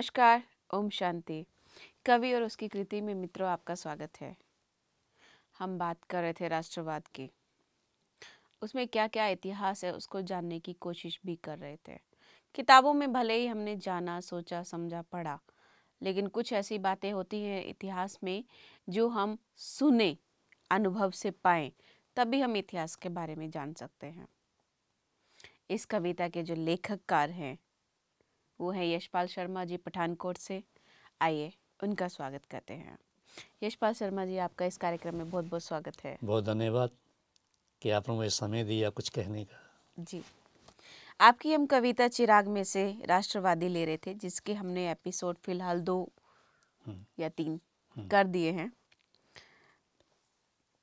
नमस्कार ओम शांति कवि और उसकी कृति में मित्रों आपका स्वागत है हम बात कर रहे थे राष्ट्रवाद की उसमें क्या क्या इतिहास है उसको जानने की कोशिश भी कर रहे थे किताबों में भले ही हमने जाना सोचा समझा पढ़ा लेकिन कुछ ऐसी बातें होती हैं इतिहास में जो हम सुने अनुभव से पाए तभी हम इतिहास के बारे में जान सकते हैं इस कविता के जो लेखककार हैं वो हैं यशपाल शर्मा जी पठानकोट से आइए उनका स्वागत करते हैं यशपाल शर्मा जी आपका इस कार्यक्रम में बहुत बहुत स्वागत है बहुत धन्यवाद कि आपने मुझे समय दिया कुछ कहने का जी आपकी हम कविता चिराग में से राष्ट्रवादी ले रहे थे जिसके हमने एपिसोड फिलहाल दो हम्म। या तीन हम्म। कर दिए हैं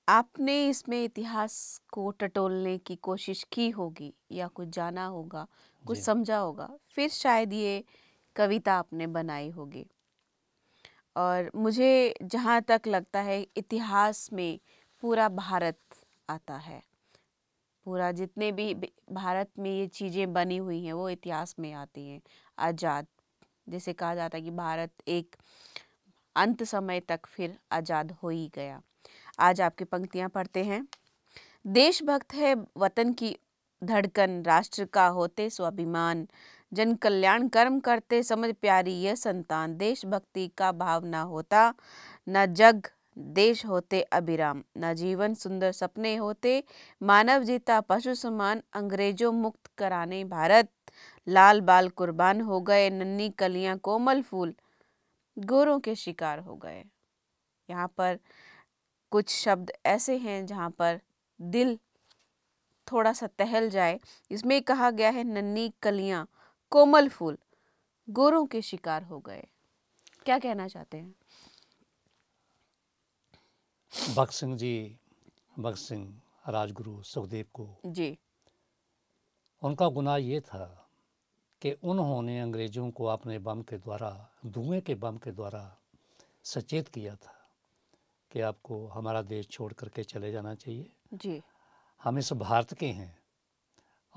आपने इसमें इतिहास को टटोलने की कोशिश की होगी या कुछ जाना होगा कुछ समझा होगा फिर शायद ये कविता आपने बनाई होगी और मुझे जहाँ तक लगता है इतिहास में पूरा भारत आता है पूरा जितने भी भारत में ये चीज़ें बनी हुई हैं वो इतिहास में आती हैं आज़ाद जिसे कहा जाता है कि भारत एक अंत समय तक फिर आज़ाद हो ही गया आज आपकी पंक्तियाँ पढ़ते हैं देशभक्त है वतन की धड़कन राष्ट्र का होते स्वाभिमान जन कल्याण कर्म करते समझ प्यारी यह संतान देशभक्ति का भाव न होता न जग देश होते अभिराम न जीवन सुंदर सपने होते मानव जीता पशु समान अंग्रेजों मुक्त कराने भारत लाल बाल कुर्बान हो गए नन्नी कलियां कोमल फूल गोरों के शिकार हो गए यहाँ पर कुछ शब्द ऐसे हैं जहाँ पर दिल थोड़ा सा टहल जाए इसमें कहा गया है नन्नी कलियां कोमल फूल गोरों के शिकार हो गए क्या कहना चाहते हैं भक्त सिंह जी भक्त सिंह राजगुरु सुखदेव को जी उनका गुनाह ये था कि उन्होंने अंग्रेज़ों को अपने बम के द्वारा धुएं के बम के द्वारा सचेत किया था कि आपको हमारा देश छोड़ करके चले जाना चाहिए जी हम इस भारत के हैं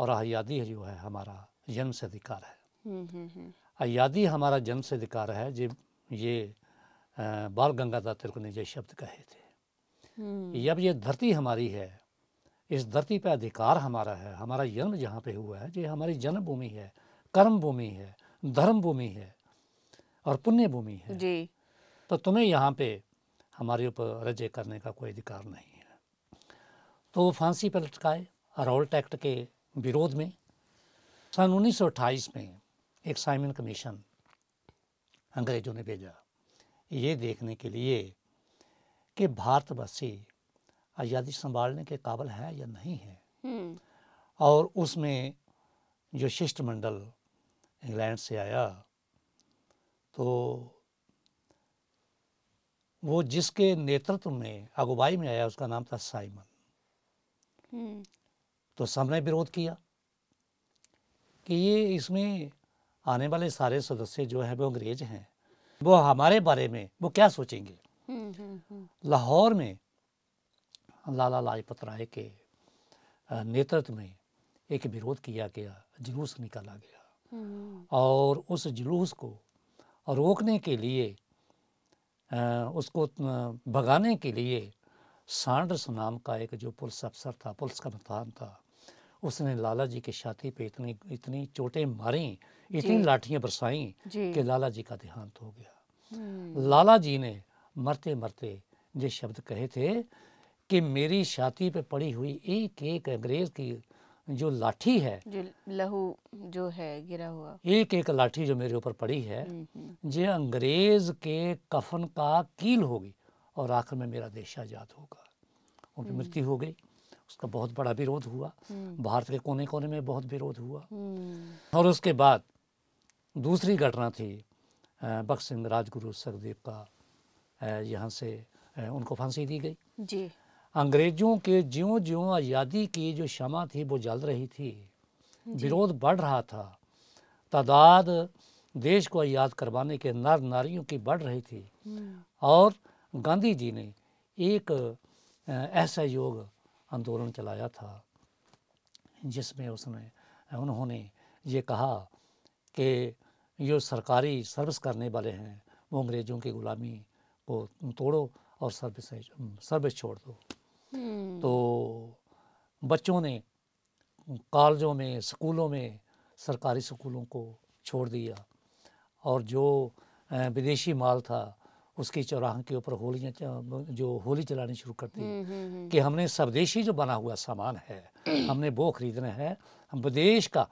और आज़ादी जो है हमारा जन्म से अधिकार है हम्म, हम्म, हम्म। आज़ादी हमारा जन्म से अधिकार है जे ये बाल गंगाधर तिलक ने ये शब्द कहे थे जब ये धरती हमारी है इस धरती पर अधिकार हमारा है हमारा जन्म जहाँ पे हुआ है ये हमारी जन्मभूमि है कर्म भूमि है धर्म भूमि है और पुण्य भूमि है जी तो तुम्हें यहाँ पे हमारे ऊपर रजे करने का कोई अधिकार नहीं तो वो फांसी पर लटकाए हरौल्ट एक्ट के विरोध में सन 1928 में एक साइमन कमीशन अंग्रेजों ने भेजा ये देखने के लिए कि भारतवासी आज़ादी संभालने के काबल है या नहीं है हम्म। और उसमें जो शिष्टमंडल इंग्लैंड से आया तो वो जिसके नेतृत्व में अगुवाई में आया उसका नाम था साइमन तो सबने विरोध किया कि ये इसमें आने वाले सारे सदस्य जो है वो अंग्रेज हैं वो हमारे बारे में वो क्या सोचेंगे लाहौर में लाला लाजपत राय के नेतृत्व में एक विरोध किया गया जुलूस निकाला गया और उस जुलूस को रोकने के लिए उसको भगाने के लिए सांडर्स नाम का एक जो पुलिस अफसर था पुलिस का मतान था उसने लाला जी के छाती पे इतनी इतनी चोटें मारी इतनी लाठियां बरसाई कि लाला जी का देहांत हो गया हम्म। लाला जी ने मरते मरते ये शब्द कहे थे कि मेरी छाती पे पड़ी हुई एक एक अंग्रेज की जो लाठी है जो लहू जो है गिरा हुआ एक एक लाठी जो मेरे ऊपर पड़ी है हम्म, हम्म। ये अंग्रेज के कफन का कील होगी और आखिर में मेरा देश आजाद होगा उनकी मृत्यु हम्म। हो गई उसका बहुत बड़ा विरोध हुआ हम्म। भारत के कोने कोने में बहुत विरोध हुआ हम्म। और उसके बाद दूसरी घटना थी बख्श सिंह राजगुरु सखदेव का यहाँ से उनको फांसी दी गई जी अंग्रेजों के ज्यो ज्यो आज़ादी की जो क्षमा थी वो जल रही थी विरोध बढ़ रहा था तादाद देश को आज़ाद करवाने के नर नारियों की बढ़ रही थी और गांधी जी ने एक ऐसा योग आंदोलन चलाया था जिसमें उसने उन्होंने ये कहा कि जो सरकारी सर्विस करने वाले हैं वो अंग्रेज़ों की ग़ुलामी को तोड़ो और सर्विस सर्विस छोड़ दो हम्म। तो बच्चों ने कॉलेजों में स्कूलों में सरकारी स्कूलों को छोड़ दिया और जो विदेशी माल था उसकी चौराह के ऊपर होलियाँ जो होली चलानी शुरू करती दी हम्म, हम्म, हम्म। कि हमने स्वदेशी जो बना हुआ सामान है हमने वो खरीदना है हम विदेश का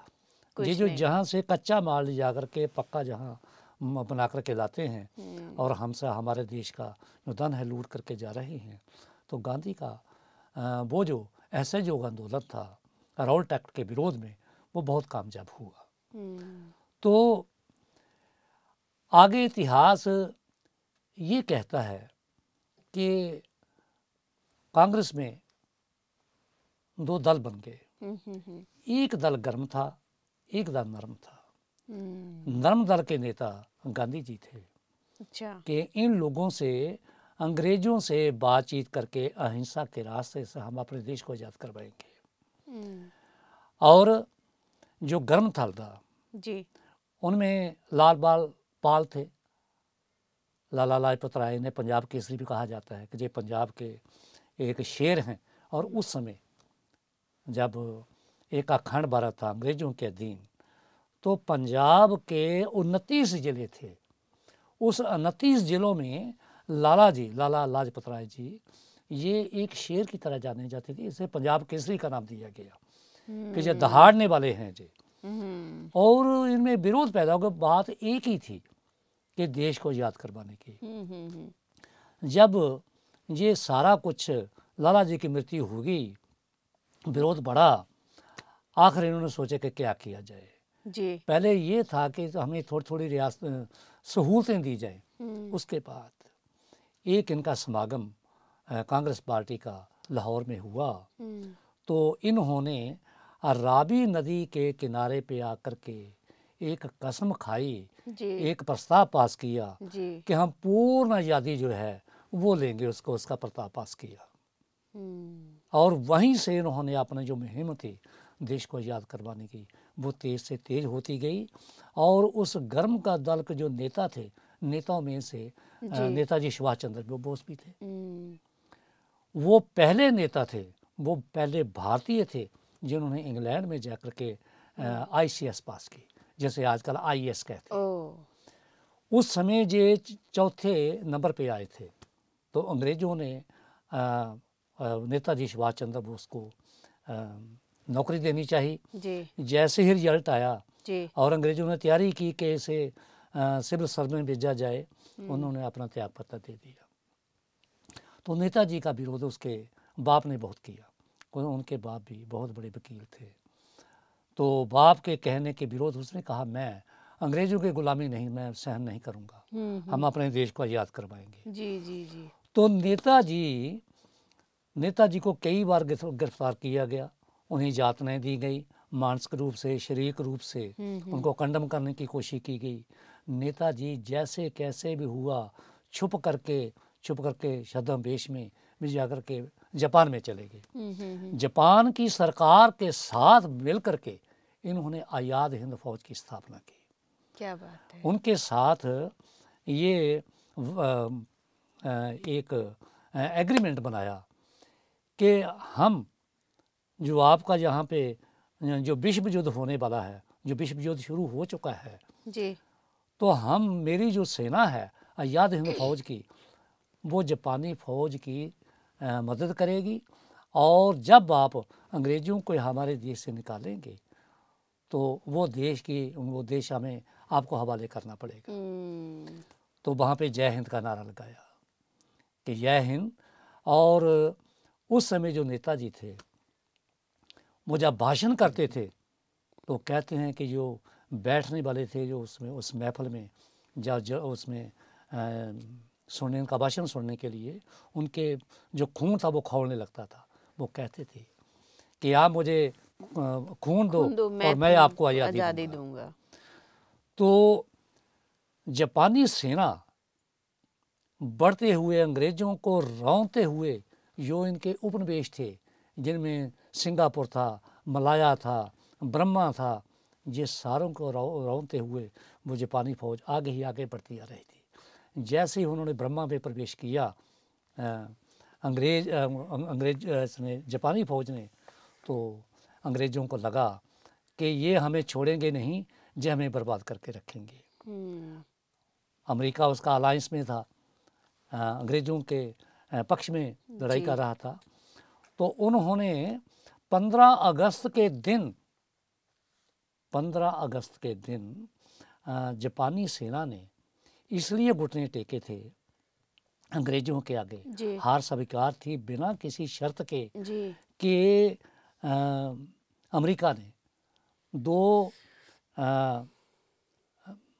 ये जो जहाँ से कच्चा माल जा करके पक्का जहाँ बना करके लाते हैं और हमसे हमारे देश का जो धन है लूट करके जा रहे हैं तो गांधी का वो जो ऐसे जो आंदोलन था रोल टैक्ट के विरोध में वो बहुत कामयाब हुआ तो आगे इतिहास ये कहता है कि कांग्रेस में दो दल बन गए हम्म, हम्म, हम्म। एक दल गर्म था एक दल नरम था नरम दल के नेता गांधी जी थे अच्छा। कि इन लोगों से अंग्रेजों से बातचीत करके अहिंसा के रास्ते से हम अपने देश को आज़ाद करवाएंगे और जो गर्म थल था उनमें लाल बाल पाल थे लाला लाजपत राय ने पंजाब केसरी भी कहा जाता है कि ये पंजाब के एक शेर हैं और उस समय जब एक अखंड भारत था अंग्रेज़ों के अधीन तो पंजाब के उनतीस ज़िले थे उस उनतीस ज़िलों में लाला जी लाला लाजपत राय जी ये एक शेर की तरह जाने जाते थे इसे पंजाब केसरी का नाम दिया गया कि ये हम्म। दहाड़ने वाले हैं जी हम्म। और इनमें विरोध पैदा हो गया बात एक ही थी कि देश को याद करवाने की हम्म, हम्म, हम्म। जब ये सारा कुछ लाला जी की मृत्यु होगी विरोध बढ़ा आखिर इन्होंने सोचे कि क्या किया जाए जी पहले ये था कि तो हमें थोड़ी थोड़ी रियासत सहूलतें दी जाए उसके बाद एक इनका समागम कांग्रेस पार्टी का लाहौर में हुआ तो इन्होंने राबी नदी के किनारे पे आकर के एक कसम खाई एक प्रस्ताव पास किया कि हम पूर्ण आज़ादी जो है वो लेंगे उसको उसका प्रस्ताव पास किया हम्म। और वहीं से इन्होंने अपने जो मुहिम थी देश को आज़ाद करवाने की वो तेज़ से तेज़ होती गई और उस गर्म का दल के जो नेता थे नेताओं में से नेताजी सुभाष चंद्र बोस भी थे हम्म। वो पहले नेता थे वो पहले भारतीय थे जिन्होंने इंग्लैंड में जाकर के हम्म। आईसीएस पास की जैसे आजकल आई एस e कहते हैं उस समय ये चौथे नंबर पे आए थे तो अंग्रेज़ों ने नेताजी सुभाष चंद्र बोस को नौकरी देनी चाहिए जैसे ही रिजल्ट आया और अंग्रेज़ों ने तैयारी की कि इसे सिविल सर्व में भेजा जाए हम्म। उन्होंने अपना त्याग पत्र दे दिया तो नेताजी का विरोध उसके बाप ने बहुत किया उनके बाप भी बहुत बड़े वकील थे तो बाप के कहने के विरोध उसने कहा मैं अंग्रेजों की गुलामी नहीं मैं सहन नहीं करूंगा हम्म, हम्म। हम अपने देश को आज़ाद करवाएंगे जी जी जी तो नेताजी नेताजी को कई बार गिरफ्तार किया गया उन्हें यातनाएं दी गई मानसिक रूप से शारीरिक रूप से हम्म, उनको कंडम करने की कोशिश की गई नेताजी जैसे कैसे भी हुआ छुप करके छुप करके छद्मवेश में भी जाकर के जापान में चले गए जापान की सरकार के साथ मिल करके इन्होंने आयाद हिंद फौज की स्थापना की क्या बात है उनके साथ ये एक एग्रीमेंट बनाया कि हम जो आपका यहाँ पे जो विश्व युद्ध होने वाला है जो विश्व युद्ध शुरू हो चुका है जी तो हम मेरी जो सेना है आयाद हिंद फौज की वो जापानी फौज की आ, मदद करेगी और जब आप अंग्रेज़ों को हमारे देश से निकालेंगे तो वो देश की वो देश हमें आपको हवाले करना पड़ेगा हम्म। तो वहाँ पे जय हिंद का नारा लगाया कि जय हिंद और उस समय जो नेताजी थे वो जब भाषण करते थे तो कहते हैं कि जो बैठने वाले थे जो उसमें उस महफल में जब जो उसमें आ, सुनने का भाषण सुनने के लिए उनके जो खून था वो खौड़ने लगता था वो कहते थे कि आप मुझे खून दो, दो मैं और मैं आपको आज़ादी आजादी दूंगा।, तो जापानी सेना बढ़ते हुए अंग्रेज़ों को रौनते हुए जो इनके उपनिवेश थे जिनमें सिंगापुर था मलाया था ब्रह्मा था ये सारों को रौनते हुए वो जापानी फौज आगे ही आगे बढ़ती आ रही थी जैसे ही उन्होंने ब्रह्मा पे प्रवेश किया अंग्रेज अंग्रेज जापानी फौज ने तो अंग्रेज़ों को लगा कि ये हमें छोड़ेंगे नहीं जो हमें बर्बाद करके रखेंगे हम्म। अमेरिका उसका अलायंस में था अंग्रेज़ों के पक्ष में लड़ाई कर रहा था तो उन्होंने 15 अगस्त के दिन 15 अगस्त के दिन जापानी सेना ने इसलिए घुटने टेके थे अंग्रेजों के आगे हार स्वीकार थी बिना किसी शर्त के कि अमेरिका ने दो आ,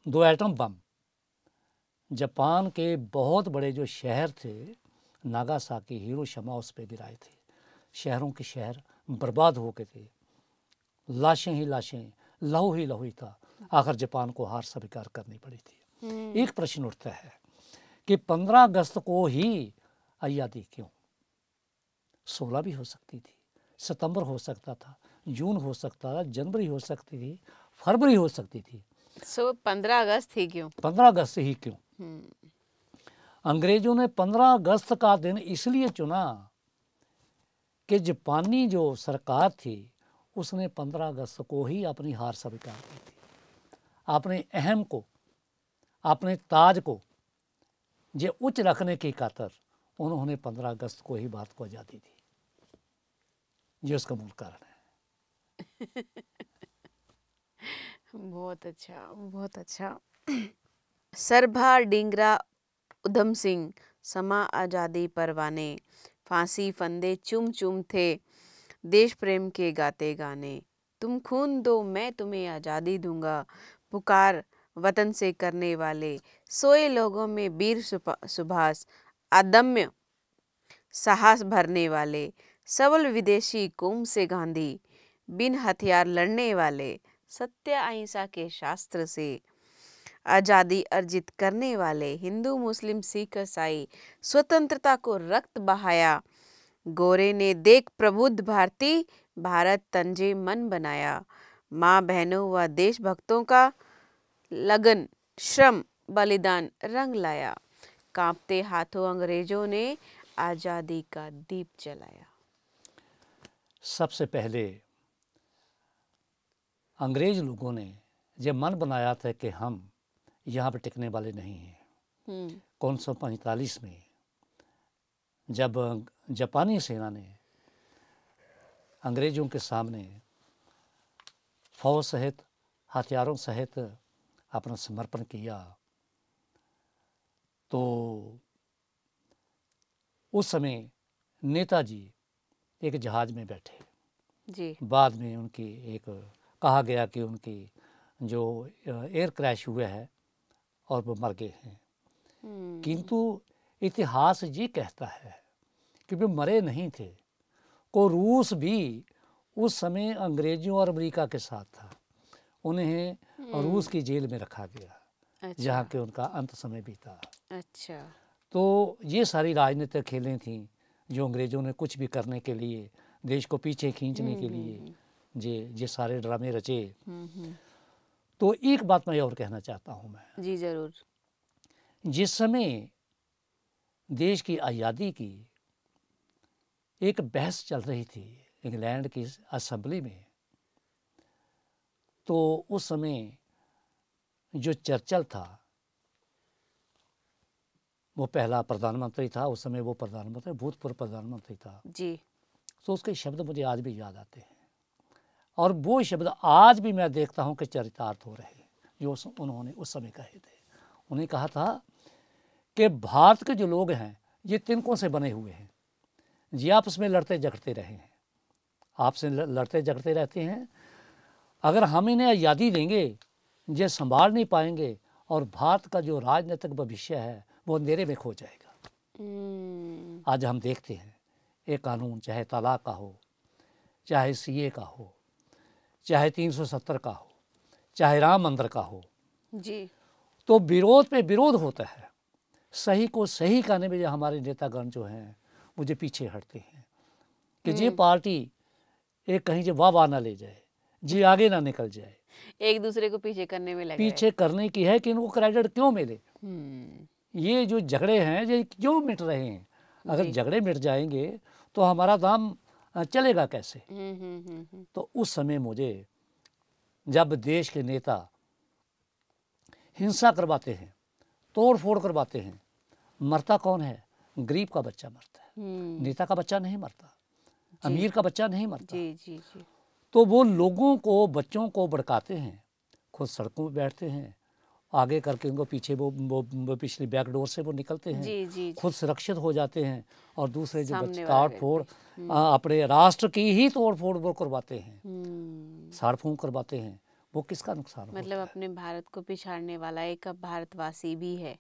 दो एटम बम जापान के बहुत बड़े जो शहर थे नागासाकी हिरोशिमा उस पर गिराए थे शहरों के शहर बर्बाद हो गए थे लाशें ही लाशें लहू ही लहू ही था आखिर जापान को हार स्वीकार करनी पड़ी थी हम्म। एक प्रश्न उठता है कि पंद्रह अगस्त को ही अयादी क्यों सोलह भी हो सकती थी सितंबर हो सकता था जून हो सकता था जनवरी हो सकती थी फरवरी हो सकती थी सो so, पंद्रह अगस्त ही क्यों पंद्रह अगस्त ही क्यों hmm. अंग्रेजों ने पंद्रह अगस्त का दिन इसलिए चुना कि जापानी जो सरकार थी उसने पंद्रह अगस्त को ही अपनी हार स्वीकार की थी अपने अहम को अपने ताज को जे उच्च रखने की खातर उन्होंने पंद्रह अगस्त को ही भारत को आज़ादी दी ये उसका मूल कारण है बहुत अच्छा बहुत अच्छा सरभा डिंगरा उधम सिंह समा आज़ादी परवाने फांसी फंदे चुम चुम थे देश प्रेम के गाते गाने तुम खून दो मैं तुम्हें आज़ादी दूंगा पुकार वतन से करने वाले सोए लोगों में वीर सुभाष अदम्य साहस भरने वाले सबल विदेशी कुम से गांधी बिन हथियार लड़ने वाले सत्य अहिंसा के शास्त्र से आज़ादी अर्जित करने वाले हिंदू मुस्लिम सिख ईसाई स्वतंत्रता को रक्त बहाया गोरे ने देख प्रबुद्ध भारती भारत तंजे मन बनाया माँ बहनों व देशभक्तों का लगन श्रम बलिदान रंग लाया कांपते हाथों अंग्रेजों ने आज़ादी का दीप जलाया सबसे पहले अंग्रेज लोगों ने यह मन बनाया था कि हम यहाँ पर टिकने वाले नहीं हैं हम्म। कौन सौ पैंतालीस में जब जापानी सेना ने अंग्रेज़ों के सामने फौज सहित हथियारों सहित अपना समर्पण किया तो उस समय नेताजी एक जहाज में बैठे जी बाद में उनकी एक कहा गया कि उनकी जो एयर क्रैश हुआ है और वो मर गए हैं हम्म। किंतु इतिहास ये कहता है कि वे मरे नहीं थे को रूस भी उस समय अंग्रेजों और अमेरिका के साथ था उन्हें हम्म। रूस की जेल में रखा गया अच्छा। जहाँ के उनका अंत समय बीता अच्छा तो ये सारी राजनीतिक खेलें थीं जो अंग्रेज़ों ने कुछ भी करने के लिए देश को पीछे खींचने के लिए हम्म, हम्म, जे ये सारे ड्रामे रचे हम्म, तो एक बात मैं और कहना चाहता हूँ मैं जी ज़रूर जिस समय देश की आज़ादी की एक बहस चल रही थी इंग्लैंड की असम्बली में तो उस समय जो चर्चल था वो पहला प्रधानमंत्री था उस समय वो प्रधानमंत्री भूतपूर्व प्रधानमंत्री था जी तो उसके शब्द मुझे आज भी याद आते हैं और वो शब्द आज भी मैं देखता हूँ कि चरितार्थ हो रहे जो उन्होंने उस समय कहे थे उन्हें कहा था कि भारत के जो लोग हैं ये तिनकों से बने हुए हैं ये आपस में लड़ते झगड़ते रहे हैं आपसे लड़ते झगड़ते रहते हैं अगर हम इन्हें आज़ादी देंगे ये संभाल नहीं पाएंगे और भारत का जो राजनीतिक भविष्य है वो अंधेरे में खो जाएगा हम्म। आज हम देखते हैं ये कानून चाहे तलाक का हो चाहे सीए का हो चाहे 370 का हो चाहे राम मंदिर का हो जी तो विरोध पे विरोध होता है सही को सही कहने में जो हमारे नेतागण जो हैं मुझे पीछे हटते हैं कि ये हम्म। पार्टी एक कहीं जो वाह वाह ना ले जाए जी आगे ना निकल जाए एक दूसरे को पीछे करने में लगे पीछे करने की है कि इनको क्रेडिट क्यों मिले हम्म। ये जो झगड़े हैं ये क्यों मिट रहे हैं अगर झगड़े मिट जाएंगे तो हमारा दाम चलेगा कैसे हम्म, हम्म, हम्म, तो उस समय मुझे जब देश के नेता हिंसा करवाते हैं तोड़ फोड़ करवाते हैं मरता कौन है गरीब का बच्चा मरता है नेता का बच्चा नहीं मरता अमीर का बच्चा नहीं मरता जी, जी, जी। तो वो लोगों को बच्चों को भड़काते हैं खुद सड़कों पर बैठते हैं आगे करके उनको पीछे वो वो, वो पिछली बैक डोर से वो निकलते हैं जी, जी, खुद सुरक्षित हो जाते हैं और दूसरे जो ताड़ फोड़ हम्म। हाँ, अपने राष्ट्र की ही तोड़ फोड़ वो करवाते हैं हम्म। साड़फूँ करवाते हैं वो किसका नुकसान मतलब अपने भारत को पिछाड़ने वाला एक अब भारतवासी भी है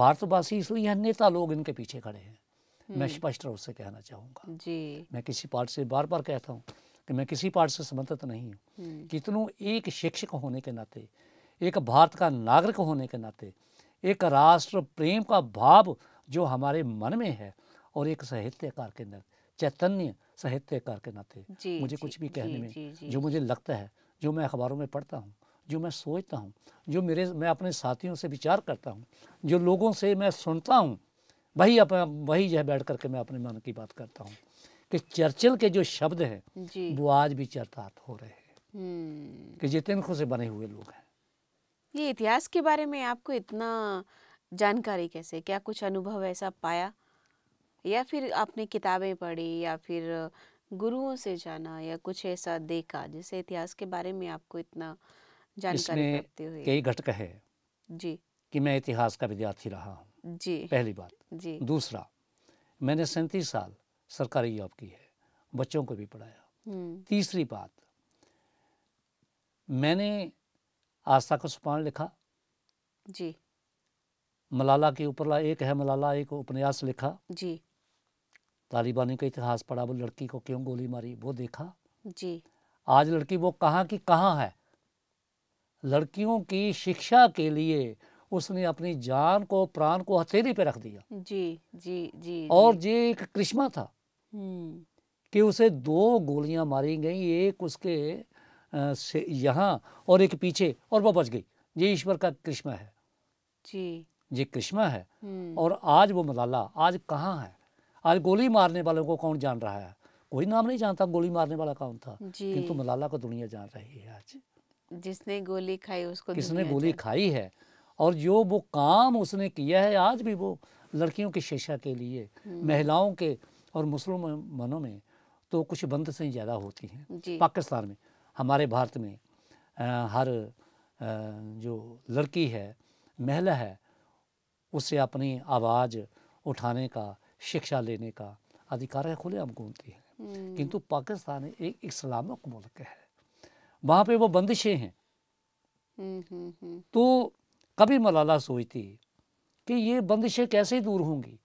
भारतवासी इसलिए नेता लोग इनके पीछे खड़े हैं मैं हम्म। स्पष्ट रूप से कहना चाहूँगा जी मैं किसी पार्ट से बार बार कहता हूँ कि मैं किसी पार्ट से संबंधित नहीं हूँ कितनों एक शिक्षक होने के नाते एक भारत का नागरिक होने के नाते एक राष्ट्र प्रेम का भाव जो हमारे मन में है और एक साहित्यकार के नाते चैतन्य साहित्यकार के नाते मुझे कुछ भी कहने में जो मुझे लगता है जो मैं अखबारों में पढ़ता हूँ जो मैं सोचता हूँ जो मेरे मैं अपने साथियों से विचार करता हूँ जो लोगों से मैं सुनता हूँ वही अप वही जो बैठ करके मैं अपने मन की बात करता हूँ कि चर्चिल के जो शब्द हैं वो आज भी चर्चात हो रहे हैं हम्म। कि जितने खुद से बने हुए लोग हैं ये इतिहास के बारे में आपको इतना जानकारी कैसे क्या कुछ अनुभव ऐसा पाया या फिर आपने किताबें पढ़ी या फिर गुरुओं से जाना या कुछ ऐसा देखा जिससे इतिहास के बारे में आपको इतना जानकारी कई घटक है जी कि मैं इतिहास का विद्यार्थी रहा हूँ जी पहली बात जी दूसरा मैंने सैंतीस साल सरकारी जॉब की है बच्चों को भी पढ़ाया हम्म। तीसरी बात मैंने आज तक उस पान लिखा जी मलाला के ऊपरला एक है मलाला एक उपन्यास लिखा जी तालिबानी का इतिहास पढ़ा वो लड़की को क्यों गोली मारी वो देखा जी आज लड़की वो कहाँ की कहाँ है लड़कियों की शिक्षा के लिए उसने अपनी जान को प्राण को हथेली पे रख दिया जी जी जी और ये एक करिश्मा था हम्म। कि उसे दो गोलियां मारी गई एक उसके से यहाँ और एक पीछे और वो बच गई ये ईश्वर का कृष्णा है जी ये कृष्णा है हम्म। और आज वो मलाला आज कहाँ है आज गोली मारने वालों को कौन जान रहा है कोई नाम नहीं जानता गोली मारने वाला कौन था किंतु मलाला को दुनिया जान रही है आज जिसने गोली खाई उसको किसने गोली खाई है और जो वो काम उसने किया है आज भी वो लड़कियों की शिक्षा के लिए हम्म। महिलाओं के और मुसलमानों में तो कुछ बंद से ज़्यादा होती है पाकिस्तान में हमारे भारत में हर जो लड़की है महिला है उसे अपनी आवाज़ उठाने का शिक्षा लेने का अधिकार है हम घूमती है हम्म। किंतु पाकिस्तान एक इस्लामिक मुल्क है वहाँ पे वो बंदिशें हैं हम्म, हम्म, तो कभी मलाला सोचती कि ये बंदिशें कैसे दूर होंगी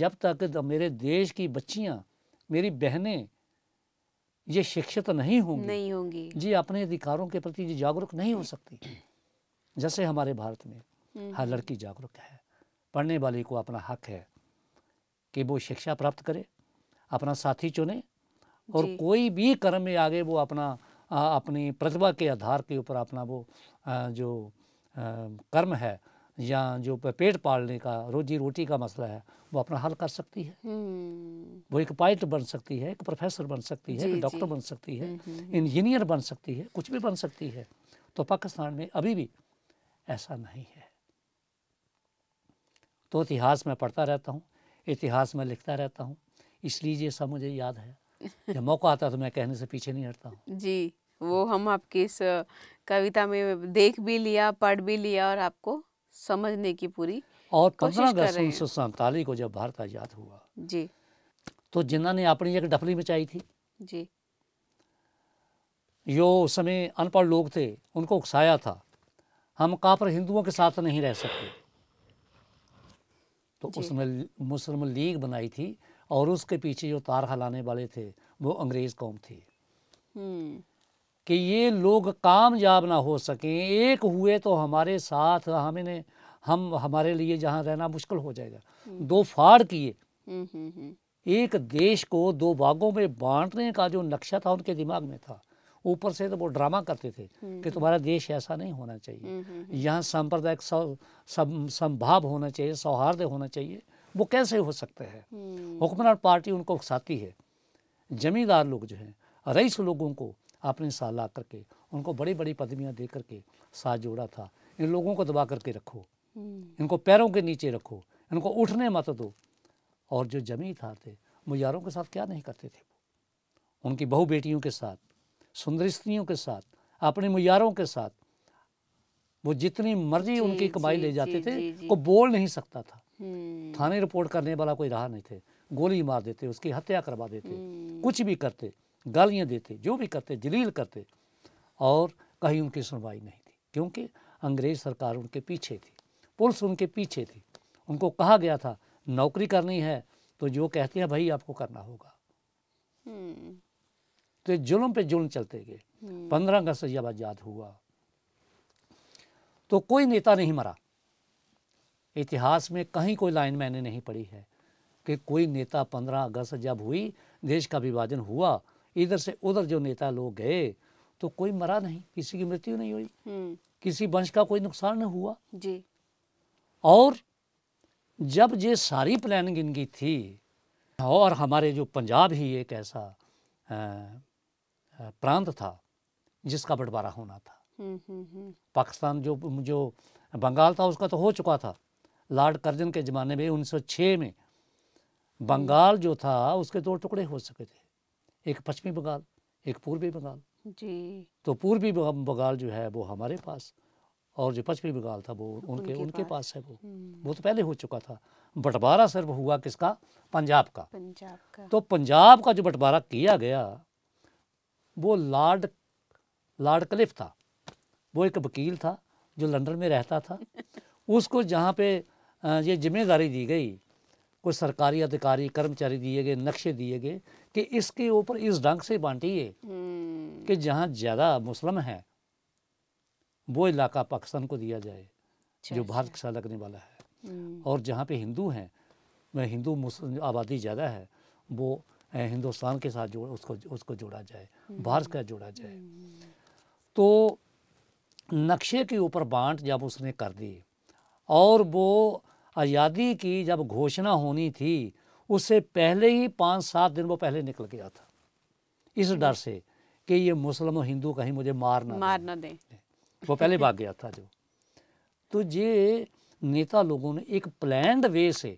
जब तक मेरे देश की बच्चियाँ मेरी बहनें ये शिक्षित नहीं होंगी नहीं होंगी जी अपने अधिकारों के प्रति जागरूक नहीं हो सकती जैसे हमारे भारत में हम्म। हर लड़की जागरूक है पढ़ने वाले को अपना हक है कि वो शिक्षा प्राप्त करे अपना साथी चुने और कोई भी कर्म में आगे वो अपना अपनी प्रतिभा के आधार के ऊपर अपना वो जो कर्म है या जो पेट पालने का रोजी रोटी का मसला है वो अपना हल कर सकती है हम्म। वो एक पायलट बन सकती है एक प्रोफेसर बन सकती है एक डॉक्टर बन सकती है हम्म, हम्म, इंजीनियर बन सकती है कुछ भी बन सकती है तो पाकिस्तान में अभी भी ऐसा नहीं है तो इतिहास में पढ़ता रहता हूँ इतिहास में लिखता रहता हूँ इसलिए ये सब मुझे याद है जब मौका आता है तो मैं कहने से पीछे नहीं हटता हूँ जी वो हम आपकी इस कविता में देख भी लिया पढ़ भी लिया और आपको समझने की पूरी और पंद्रह अगस्त उन्नीस सौ सैतालीस को जब भारत आज़ाद हुआ जी तो जिन्ना ने अपनी एक डफली मचाई थी जी जो उस समय अनपढ़ लोग थे उनको उकसाया था हम कहाँ पर हिंदुओं के साथ नहीं रह सकते तो उसमें मुस्लिम लीग बनाई थी और उसके पीछे जो तार हलाने वाले थे वो अंग्रेज़ कौम थी हम्म। कि ये लोग कामयाब ना हो सकें एक हुए तो हमारे साथ हमने हम हमारे लिए जहाँ रहना मुश्किल हो जाएगा हम्म। दो फाड़ किए हम्म, हम्म, एक देश को दो भागों में बांटने का जो नक्शा था उनके दिमाग में था ऊपर से तो वो ड्रामा करते थे कि तुम्हारा देश ऐसा नहीं होना चाहिए यहाँ सांप्रदायिक संभाव होना चाहिए सौहार्द होना चाहिए वो कैसे हो सकते हैं हुक्मरान पार्टी उनको उकसाती है जमींदार लोग जो हैं रईस लोगों को अपने साथ ला करके उनको बड़ी बड़ी पदवियाँ दे करके साथ जोड़ा था इन लोगों को दबा करके रखो हम्म। इनको पैरों के नीचे रखो इनको उठने मत दो और जो जमी था थे मुजारों के साथ क्या नहीं करते थे वो उनकी बहु बेटियों के साथ सुंदर स्त्रियों के साथ अपने मुजारों के साथ वो जितनी मर्जी उनकी कमाई ले जाते थे वो बोल नहीं सकता था हम्म। थाने रिपोर्ट करने वाला कोई रहा नहीं थे गोली मार देते उसकी हत्या करवा देते हम्म। कुछ भी करते गालियाँ देते जो भी करते जलील करते और कहीं उनकी सुनवाई नहीं थी क्योंकि अंग्रेज़ सरकार उनके पीछे थी पुलिस उनके पीछे थी उनको कहा गया था नौकरी करनी है तो जो कहते हैं भाई आपको करना होगा हम्म। तो जुल्म पे जुल्म चलते गए हम्म। पंद्रह अगस्त जब आज़ाद हुआ तो कोई नेता नहीं मरा इतिहास में कहीं कोई लाइन मैंने नहीं पढ़ी है कि कोई नेता पंद्रह अगस्त जब हुई देश का विभाजन हुआ इधर से उधर जो नेता लोग गए तो कोई मरा नहीं किसी की मृत्यु नहीं हुई हम्म। किसी वंश का कोई नुकसान नहीं हुआ जी और जब ये सारी प्लानिंग इनकी थी और हमारे जो पंजाब ही एक ऐसा प्रांत था जिसका बंटवारा होना था हम्म, हम्म, पाकिस्तान जो जो बंगाल था उसका तो हो चुका था लॉर्ड कर्जन के ज़माने में 1906 में बंगाल जो था उसके दो टुकड़े हो सके थे एक पश्चिमी बंगाल एक पूर्वी बंगाल जी तो पूर्वी बंगाल जो है वो हमारे पास और जो पश्चिमी बंगाल था वो उनके उनके, उनके पास है वो हम्म। वो तो पहले हो चुका था बंटवारा सिर्फ हुआ किसका पंजाब का पंजाब का तो पंजाब का जो बंटवारा किया गया वो लॉर्ड लॉर्ड क्लिफ था वो एक वकील था जो लंदन में रहता था उसको जहाँ पे ये जिम्मेदारी दी गई कोई सरकारी अधिकारी कर्मचारी दिए गए नक्शे दिए गए कि इसके ऊपर इस ढंग से बांटिए कि हम्म। जहाँ ज़्यादा मुस्लिम है वो इलाका पाकिस्तान को दिया जाए अच्छा, जो भारत अच्छा। के साथ लगने वाला है हम्म। और जहाँ पे हिंदू हैं वह हिंदू मुस्लिम आबादी ज़्यादा है वो हिंदुस्तान के साथ जोड़ उसको उसको जोड़ा जाए हम्म। भारत का जोड़ा जाए तो नक्शे के ऊपर बांट जब उसने कर दी और वो आज़ादी की जब घोषणा होनी थी उससे पहले ही पाँच सात दिन वो पहले निकल गया था इस डर से कि ये मुस्लिम और हिंदू कहीं मुझे मार ना मार ना दें वो पहले भाग गया था जो तो ये नेता लोगों ने एक प्लैंड वे से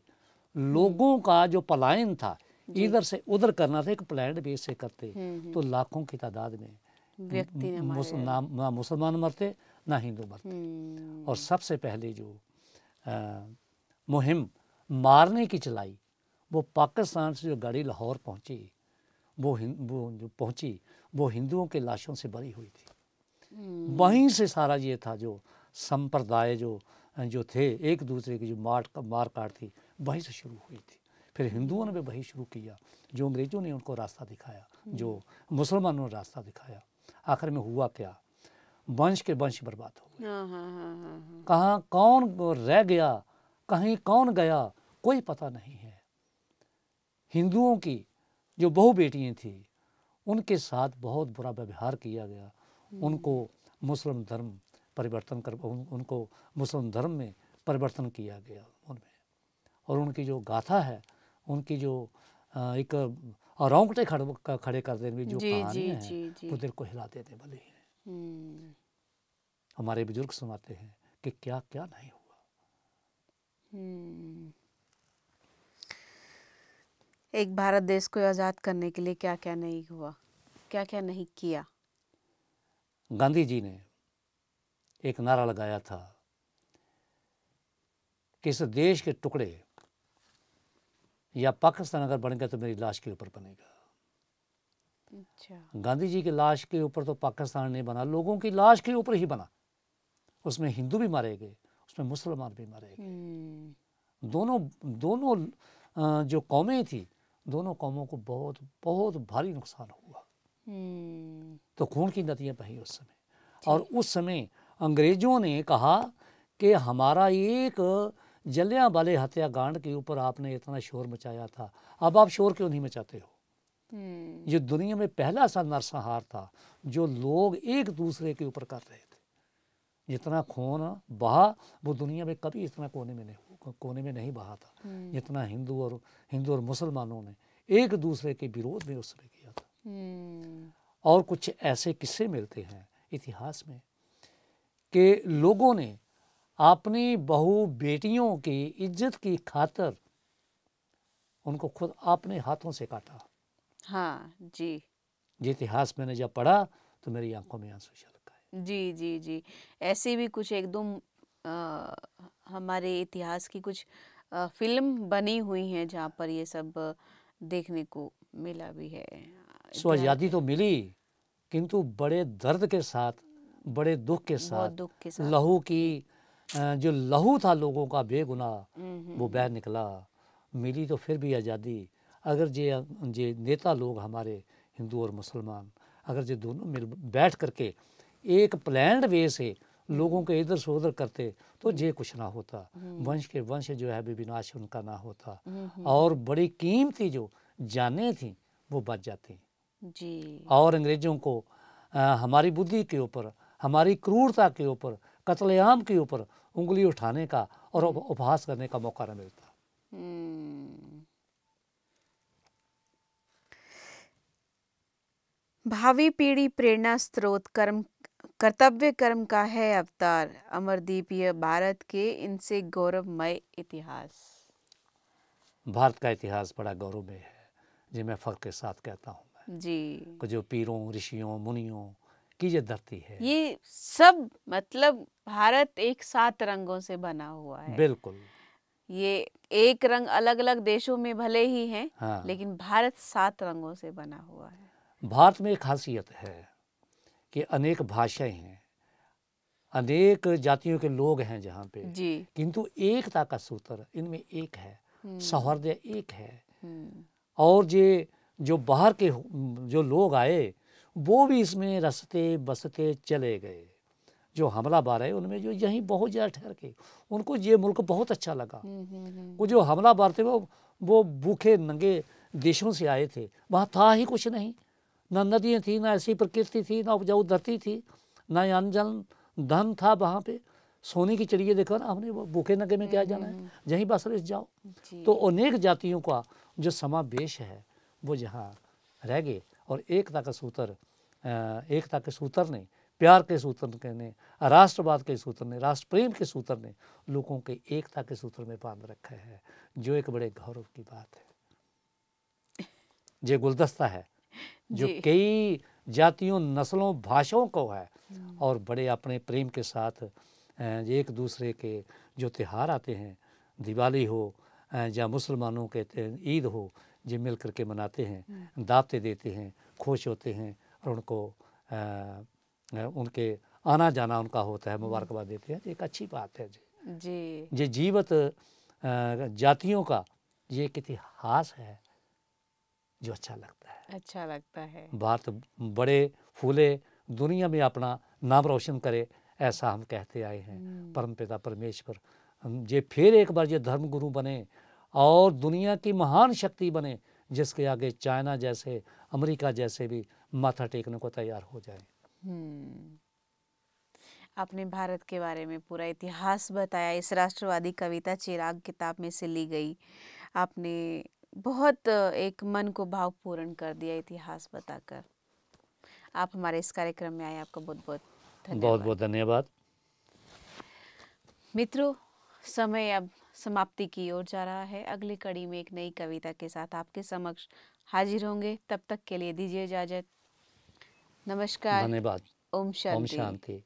लोगों का जो पलायन था इधर से उधर करना था एक प्लैंड वे से करते हम्म, हम्म। तो लाखों की तादाद में ना, मुसलमान मरते ना हिंदू मरते हम्म। और सबसे पहले जो आ, मुहिम मारने की चलाई वो पाकिस्तान से जो गाड़ी लाहौर पहुंची वो वो जो पहुंची वो हिंदुओं के लाशों से भरी हुई थी हम्म। वहीं से सारा ये था जो संप्रदाय जो जो थे एक दूसरे की जो मार मार काट थी वहीं से शुरू हुई थी फिर हिंदुओं ने भी वही शुरू किया जो अंग्रेज़ों ने उनको रास्ता दिखाया जो हम्म। मुसलमानों ने रास्ता दिखाया आखिर में हुआ क्या वंश के वंश बर्बाद हो गए हाँ, हाँ, हाँ, कहाँ कौन रह गया कहीं कौन गया कोई पता नहीं है हिंदुओं की जो बहु बेटियाँ थी उनके साथ बहुत बुरा व्यवहार किया गया हम्म। उनको मुस्लिम धर्म परिवर्तन कर उन, उनको मुस्लिम धर्म में परिवर्तन किया गया उनमें और उनकी जो गाथा है उनकी जो एक रोंगटे खड़े खड़े कर देने जो कहानी है वो दिल को हिला देते भले ही हमारे बुजुर्ग सुनाते हैं कि क्या क्या नहीं हम्म। एक भारत देश को आज़ाद करने के लिए क्या क्या नहीं हुआ क्या क्या नहीं किया गांधी जी ने एक नारा लगाया था कि इस देश के टुकड़े या पाकिस्तान अगर बन गया तो मेरी लाश के ऊपर बनेगा अच्छा गांधी जी की लाश के ऊपर तो पाकिस्तान ने बना लोगों की लाश के ऊपर ही बना उसमें हिंदू भी मारे गए उसमें मुसलमान भी मरे हम्म। दोनों दोनों जो कौमें थी दोनों कौमों को बहुत बहुत भारी नुकसान हुआ हम्म। तो खून की नदियाँ बही उस समय और उस समय अंग्रेजों ने कहा कि हमारा एक जलिया वाले हत्याकांड के ऊपर आपने इतना शोर मचाया था अब आप शोर क्यों नहीं मचाते हो हम्म। ये दुनिया में पहला सा नरसंहार था जो लोग एक दूसरे के ऊपर कर रहे थे जितना खून बहा वो दुनिया में कभी इतना कोने में नहीं कोने में नहीं बहा था हम्म। जितना हिंदू और हिंदू और मुसलमानों ने एक दूसरे के विरोध में समय किया था हम्म। और कुछ ऐसे किस्से मिलते हैं इतिहास में कि लोगों ने अपनी बहु बेटियों की इज्जत की खातर उनको खुद अपने हाथों से काटा हाँ जी ये इतिहास मैंने जब पढ़ा तो मेरी आंखों में आंसू चले जी जी जी ऐसे भी कुछ एकदम हमारे इतिहास की कुछ आ, फिल्म बनी हुई हैं जहाँ पर ये सब देखने को मिला भी है आज़ादी तो मिली किंतु बड़े दर्द के साथ बड़े दुख के साथ दुख के साथ लहू की जो लहू था लोगों का बेगुना हम्म, हम्म, वो बह हम्म। निकला मिली तो फिर भी आज़ादी अगर जे जे नेता लोग हमारे हिंदू और मुसलमान अगर जे दोनों मिल बैठ करके एक प्लैंड वे से लोगों को इधर से उधर करते तो ये कुछ ना होता हम्म। वंश के वंश जो है विनाश उनका ना होता हम्म, हम्म। और बड़ी कीमती जो जाने थी वो बच जाती जी और अंग्रेज़ों को आ, हमारी बुद्धि के ऊपर हमारी क्रूरता के ऊपर कतलेआम के ऊपर उंगली उठाने का और उपहास करने का मौका ना मिलता भावी पीढ़ी प्रेरणा स्रोत कर्म कर्तव्य कर्म का है अवतार अमरदीप यह भारत के इनसे गौरवमय इतिहास भारत का इतिहास बड़ा गौरवमय है जी मैं फर्क के साथ कहता हूँ जी जो पीरों ऋषियों मुनियों की जो धरती है ये सब मतलब भारत एक साथ रंगों से बना हुआ है बिल्कुल ये एक रंग अलग अलग देशों में भले ही है हाँ। लेकिन भारत सात रंगों से बना हुआ है भारत में एक खासियत है कि अनेक भाषाएं हैं अनेक जातियों के लोग हैं जहाँ पे किंतु एकता का सूत्र इनमें एक है हम्म। सौहार्द्य एक है हम्म। और जे जो बाहर के जो लोग आए वो भी इसमें रसते बसते चले गए जो हमला बार है उनमें जो यहीं बहुत ज़्यादा ठहर के उनको ये मुल्क बहुत अच्छा लगा हम्म, वो जो हमला बार थे वो वो भूखे नंगे देशों से आए थे वहाँ था ही कुछ नहीं ना नदियाँ थी ना ऐसी प्रकृति थी ना उपजाऊ धरती थी ना अनजन धन था वहाँ पे सोने की चिड़िया देखो ना हमने भूखे नगे में क्या हम्म, जाना है यहीं हम्म, हम्म। रिस जाओ तो अनेक जातियों का जो समावेश है वो यहाँ रह गए और एकता का सूत्र एकता के सूत्र ने प्यार के सूत्र ने राष्ट्रवाद के सूत्र ने राष्ट्र प्रेम के सूत्र ने लोगों के एकता के सूत्र में बांध रखा है जो एक बड़े गौरव की बात है ये गुलदस्ता है जो कई जातियों नस्लों भाषाओं को है हम्म। और बड़े अपने प्रेम के साथ एक दूसरे के जो त्यौहार आते हैं दिवाली हो या मुसलमानों के ईद हो जो मिल करके मनाते हैं हम्म। दावते देते हैं खुश होते हैं और उनको आ, उनके आना जाना उनका होता है हम्म। मुबारकबाद देते हैं तो एक अच्छी बात है जी जी ये जीवत जातियों का ये एक इतिहास है जो अच्छा लगता है अच्छा लगता है भारत बड़े फूले दुनिया में अपना नाम रोशन करे ऐसा हम कहते आए हैं हम्म। परम पिता परमेश्वर ये फिर एक बार ये धर्म गुरु बने और दुनिया की महान शक्ति बने जिसके आगे चाइना जैसे अमेरिका जैसे भी माथा टेकने को तैयार हो जाए हम्म। आपने भारत के बारे में पूरा इतिहास बताया इस राष्ट्रवादी कविता चिराग किताब में से ली गई आपने बहुत एक मन को भावपूर्ण कर दिया इतिहास बताकर आप हमारे इस कार्यक्रम में आए आपका बहुत बहुत बहुत बहुत धन्यवाद मित्रों समय अब समाप्ति की ओर जा रहा है अगली कड़ी में एक नई कविता के साथ आपके समक्ष हाजिर होंगे तब तक के लिए दीजिए इजाजत नमस्कार धन्यवाद ओम शांति